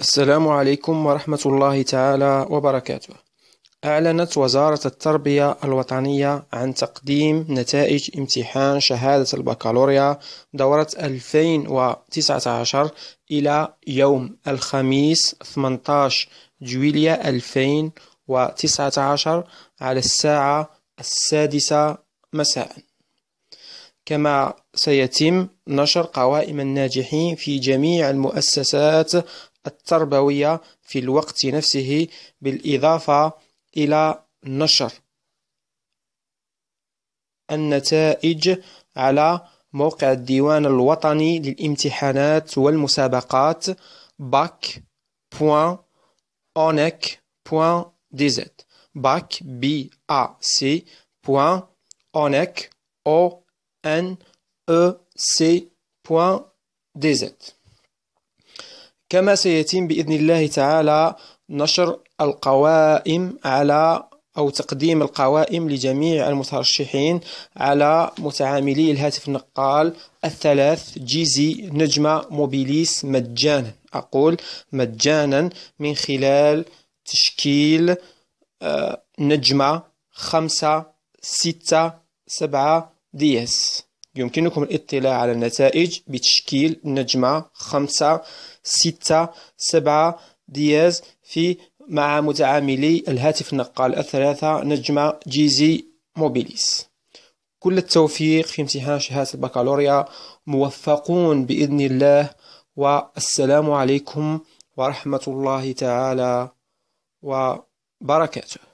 السلام عليكم ورحمة الله تعالى وبركاته. أعلنت وزارة التربية الوطنية عن تقديم نتائج امتحان شهادة البكالوريا دورة 2019 إلى يوم الخميس 18 جويلية 2019 على الساعة السادسة مساءً. كما سيتم نشر قوائم الناجحين في جميع المؤسسات التربوية في الوقت نفسه بالإضافة إلى نشر النتائج على موقع الديوان الوطني للامتحانات والمسابقات bac.onec.dz bac b a c .onec o n e c .dz كما سيتم بإذن الله تعالى نشر القوائم على أو تقديم القوائم لجميع المترشحين على متعاملي الهاتف النقال الثلاث جيزي نجمة موبيليس مجانا أقول مجانا من خلال تشكيل آه، نجمة خمسة ستة سبعة دياس يمكنكم الاطلاع على النتائج بتشكيل نجمة خمسة ستة سبعة دياز في مع متعاملي الهاتف النقال الثلاثة نجمة جيزي موبيليس كل التوفيق في امتحان شهادة البكالوريا موفقون بإذن الله والسلام عليكم ورحمة الله تعالى وبركاته